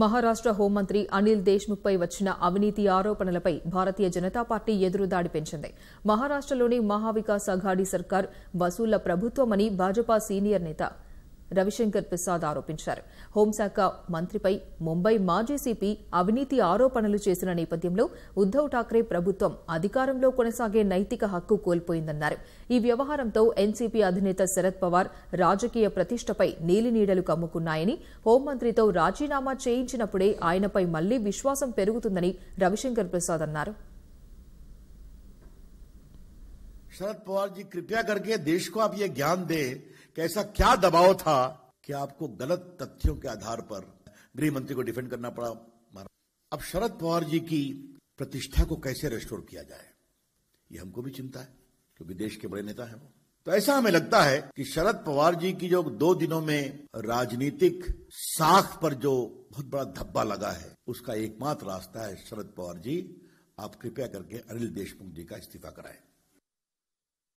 మహారాష్ట్ర హోంమంత్రి అనిల్ దేశ్ముఖ్ పై వచ్చిన అవినీతి ఆరోపణలపై భారతీయ జనతా పార్టీ ఎదురుదాడి పెంచింది మహారాష్ట్రలోని మహావికాస్ అఘాడీ సర్కార్ వసూళ్ల ప్రభుత్వమని భాజపా సీనియర్ నేత రవిశంకర్ ప్రసాద్ ఆరోపించారు హోంశాఖ మంత్రిపై ముంబై మాజీ సిపి అవినీతి ఆరోపణలు చేసిన నేపథ్యంలో ఉద్దవ్ ఠాక్రే ప్రభుత్వం అధికారంలో కొనసాగే నైతిక హక్కు కోల్పోయిందన్నారు ఈ వ్యవహారంతో ఎన్సీపీ అధినేత శరద్ పవార్ రాజకీయ ప్రతిష్టపై నీలినీడలు కమ్ముకున్నాయని హోంమంత్రితో రాజీనామా చేయించినప్పుడే ఆయనపై మళ్లీ విశ్వాసం పెరుగుతుందని రవిశంకర్ ప్రసాద్ అన్నారు शरद पवार जी कृपया करके देश को आप ये ज्ञान दें कैसा क्या दबाव था कि आपको गलत तथ्यों के आधार पर गृह मंत्री को डिफेंड करना पड़ा अब शरद पवार जी की प्रतिष्ठा को कैसे रेस्टोर किया जाए ये हमको भी चिंता है क्योंकि देश के बड़े नेता है वो तो ऐसा हमें लगता है कि शरद पवार जी की जो दो दिनों में राजनीतिक साख पर जो बहुत बड़ा धब्बा लगा है उसका एकमात्र रास्ता है शरद पवार जी आप कृपया करके अनिल देशमुख जी का इस्तीफा कराएं